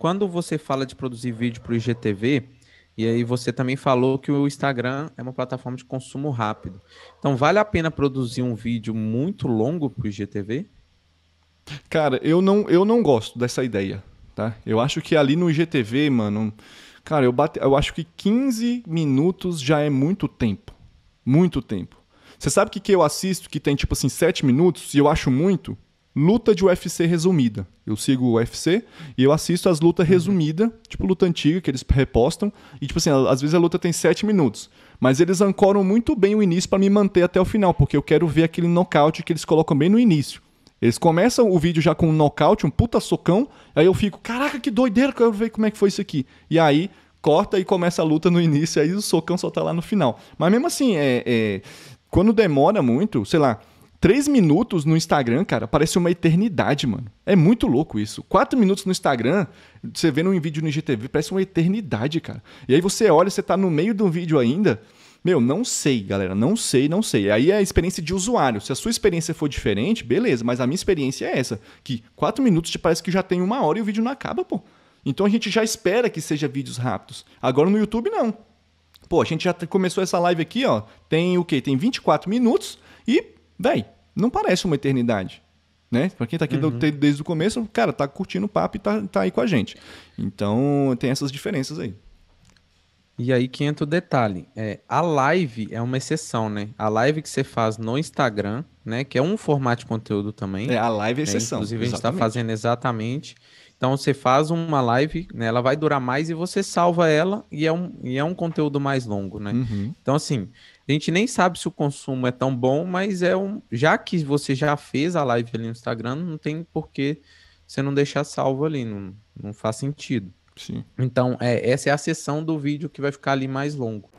quando você fala de produzir vídeo para o IGTV, e aí você também falou que o Instagram é uma plataforma de consumo rápido. Então vale a pena produzir um vídeo muito longo para o IGTV? Cara, eu não, eu não gosto dessa ideia, tá? Eu acho que ali no IGTV, mano, cara, eu, bate, eu acho que 15 minutos já é muito tempo. Muito tempo. Você sabe que que eu assisto que tem tipo assim 7 minutos e eu acho muito? luta de UFC resumida. Eu sigo o UFC e eu assisto as lutas uhum. resumidas, tipo luta antiga, que eles repostam. E, tipo assim, às vezes a luta tem 7 minutos. Mas eles ancoram muito bem o início para me manter até o final, porque eu quero ver aquele nocaute que eles colocam bem no início. Eles começam o vídeo já com um nocaute, um puta socão. Aí eu fico, caraca, que doideira, quero ver como é que foi isso aqui. E aí corta e começa a luta no início, aí o socão só tá lá no final. Mas mesmo assim, é, é quando demora muito, sei lá, Três minutos no Instagram, cara, parece uma eternidade, mano. É muito louco isso. Quatro minutos no Instagram, você vendo um vídeo no IGTV, parece uma eternidade, cara. E aí você olha, você tá no meio de um vídeo ainda. Meu, não sei, galera, não sei, não sei. Aí é a experiência de usuário. Se a sua experiência for diferente, beleza, mas a minha experiência é essa: que quatro minutos te parece que já tem uma hora e o vídeo não acaba, pô. Então a gente já espera que seja vídeos rápidos. Agora no YouTube, não. Pô, a gente já começou essa live aqui, ó. Tem o quê? Tem 24 minutos e Véi, não parece uma eternidade. Né? Pra quem tá aqui uhum. do, desde o começo, cara, tá curtindo o papo e tá, tá aí com a gente. Então, tem essas diferenças aí. E aí que entra o detalhe. É, a live é uma exceção, né? A live que você faz no Instagram, né? Que é um formato de conteúdo também. É, a live é né, exceção. Inclusive, exatamente. a gente está fazendo exatamente. Então você faz uma live, né? Ela vai durar mais e você salva ela e é um, e é um conteúdo mais longo, né? Uhum. Então, assim, a gente nem sabe se o consumo é tão bom, mas é um. Já que você já fez a live ali no Instagram, não tem por que você não deixar salvo ali. Não, não faz sentido. Sim. Então, é, essa é a sessão do vídeo que vai ficar ali mais longo.